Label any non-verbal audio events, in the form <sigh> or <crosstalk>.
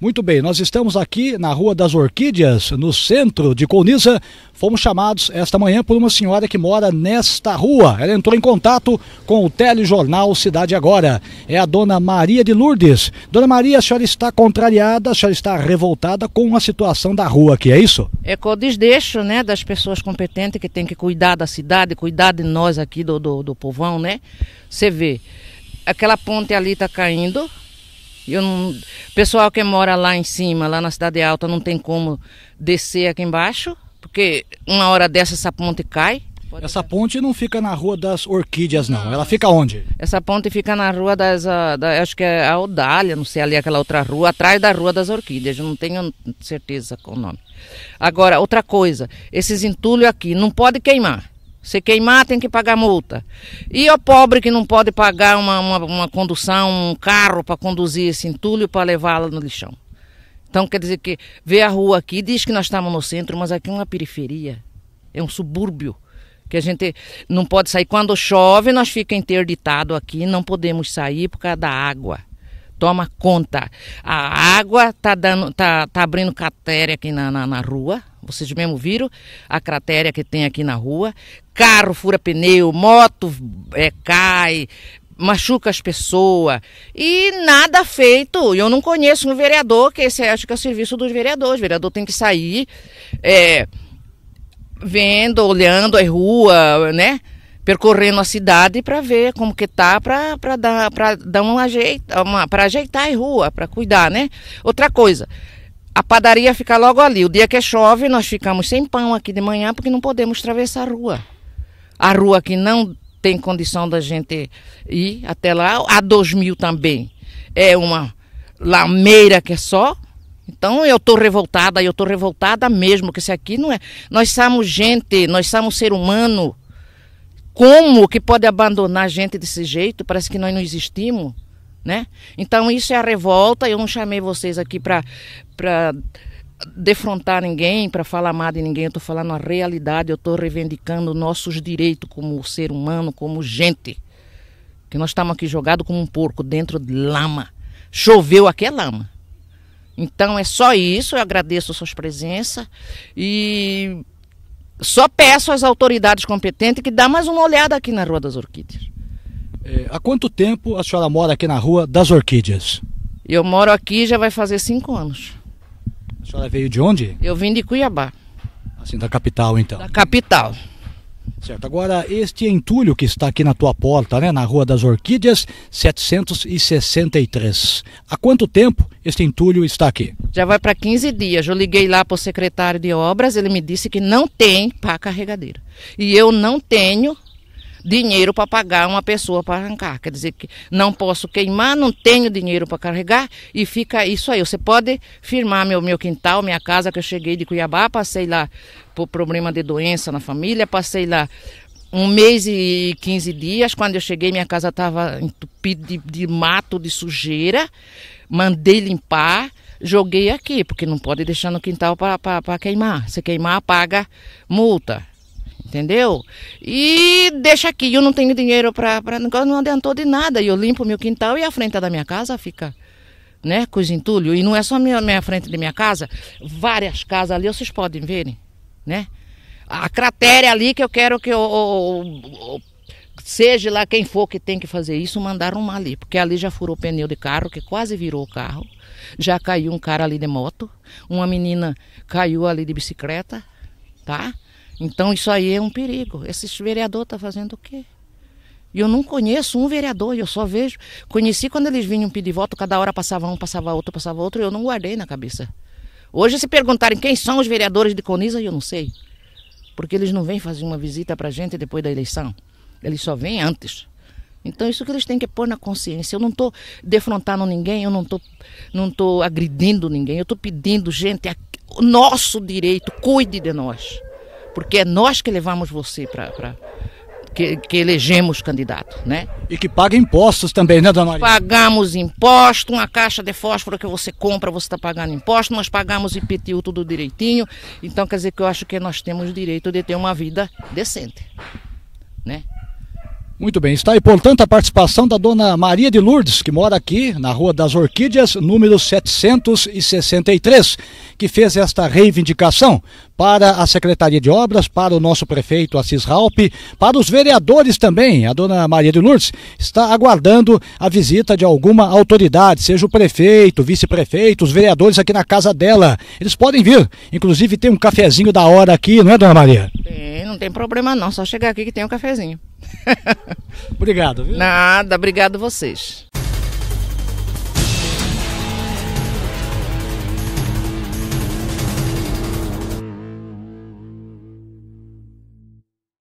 Muito bem, nós estamos aqui na Rua das Orquídeas, no centro de Colniza. Fomos chamados esta manhã por uma senhora que mora nesta rua. Ela entrou em contato com o telejornal Cidade Agora. É a dona Maria de Lourdes. Dona Maria, a senhora está contrariada, a senhora está revoltada com a situação da rua aqui, é isso? É com o desdeixo, né, das pessoas competentes que tem que cuidar da cidade, cuidar de nós aqui do, do, do povão, né? Você vê, aquela ponte ali está caindo, eu não, pessoal que mora lá em cima, lá na Cidade Alta, não tem como descer aqui embaixo, porque uma hora dessa essa ponte cai. Pode essa ponte não fica na Rua das Orquídeas, não. não. Ela fica onde? Essa ponte fica na Rua das. A, ah, da, acho que é a Odália, não sei ali é aquela outra rua, atrás da Rua das Orquídeas. Eu não tenho certeza com o nome. Agora, outra coisa: esses entulhos aqui não pode queimar. Se queimar, tem que pagar multa. E o pobre que não pode pagar uma, uma, uma condução, um carro para conduzir esse entulho para levá-lo no lixão. Então, quer dizer que vê a rua aqui, diz que nós estamos no centro, mas aqui é uma periferia, é um subúrbio. Que a gente não pode sair. Quando chove, nós ficamos interditados aqui, não podemos sair por causa da água toma conta. A água está dando, tá, tá abrindo catéria aqui na, na, na, rua, vocês mesmo viram a cratera que tem aqui na rua. Carro fura pneu, moto é, cai, machuca as pessoas e nada feito. Eu não conheço um vereador que esse acho que é o serviço dos vereadores. O vereador tem que sair é, vendo, olhando a rua, né? Percorrendo a cidade para ver como que tá, para dar, para dar um ajeita, uma, ajeitar a rua, para cuidar, né? Outra coisa, a padaria fica logo ali. O dia que chove, nós ficamos sem pão aqui de manhã porque não podemos atravessar a rua. A rua que não tem condição da gente ir até lá. A 2000 também é uma lameira que é só. Então eu estou revoltada, eu estou revoltada mesmo, que isso aqui não é. Nós somos gente, nós somos ser humano. Como que pode abandonar a gente desse jeito? Parece que nós não existimos né? Então isso é a revolta. Eu não chamei vocês aqui para para defrontar ninguém, para falar mal de ninguém. Eu estou falando a realidade. Eu estou reivindicando nossos direitos como ser humano, como gente. Que nós estamos aqui jogados como um porco dentro de lama. Choveu aqui é lama. Então é só isso. Eu agradeço a sua presença e só peço às autoridades competentes que dá mais uma olhada aqui na Rua das Orquídeas. É, há quanto tempo a senhora mora aqui na Rua das Orquídeas? Eu moro aqui já vai fazer cinco anos. A senhora veio de onde? Eu vim de Cuiabá. Assim, da capital então? Da capital. Certo, agora este entulho que está aqui na tua porta, né, na Rua das Orquídeas, 763. Há quanto tempo este entulho está aqui? Já vai para 15 dias. Eu liguei lá para o secretário de obras, ele me disse que não tem pá carregadeira. E eu não tenho dinheiro para pagar uma pessoa para arrancar. Quer dizer que não posso queimar, não tenho dinheiro para carregar e fica isso aí. Você pode firmar meu, meu quintal, minha casa, que eu cheguei de Cuiabá, passei lá por problema de doença na família, passei lá um mês e 15 dias. Quando eu cheguei, minha casa estava entupida de, de mato, de sujeira. Mandei limpar joguei aqui, porque não pode deixar no quintal para queimar. Se queimar, paga multa entendeu? E deixa aqui, eu não tenho dinheiro para. Não adiantou de nada. Eu limpo meu quintal e a frente da minha casa fica. Né, com os entulhos, e não é só minha, minha frente da minha casa, várias casas ali vocês podem verem, né? A cratera ali que eu quero que eu, eu, eu seja lá quem for que tem que fazer isso, mandaram uma ali, porque ali já furou pneu de carro, que quase virou o carro. Já caiu um cara ali de moto, uma menina caiu ali de bicicleta, tá? Então isso aí é um perigo. Esse vereador está fazendo o quê? E eu não conheço um vereador, eu só vejo. Conheci quando eles vinham pedir voto, cada hora passava um, passava outro, passava outro, e eu não guardei na cabeça. Hoje, se perguntarem quem são os vereadores de Coniza, eu não sei. Porque eles não vêm fazer uma visita para a gente depois da eleição. Eles só vêm antes. Então, isso que eles têm que pôr na consciência. Eu não estou defrontando ninguém, eu não estou não tô agredindo ninguém, eu estou pedindo, gente, o nosso direito, cuide de nós porque é nós que levamos você para. Pra... Que, que, elegemos candidato, né? E que paga impostos também, né, dona Maria? Pagamos imposto, uma caixa de fósforo que você compra, você está pagando imposto, nós pagamos IPTU tudo direitinho. Então, quer dizer que eu acho que nós temos direito de ter uma vida decente, né? Muito bem, está aí, portanto, a participação da dona Maria de Lourdes, que mora aqui na Rua das Orquídeas, número 763 que fez esta reivindicação para a Secretaria de Obras, para o nosso prefeito Assis Raup, para os vereadores também. A dona Maria de Lourdes está aguardando a visita de alguma autoridade, seja o prefeito, vice-prefeito, os vereadores aqui na casa dela. Eles podem vir. Inclusive tem um cafezinho da hora aqui, não é, dona Maria? Tem, é, não tem problema não, só chegar aqui que tem um cafezinho. <laughs> obrigado. Viu? Nada, obrigado vocês.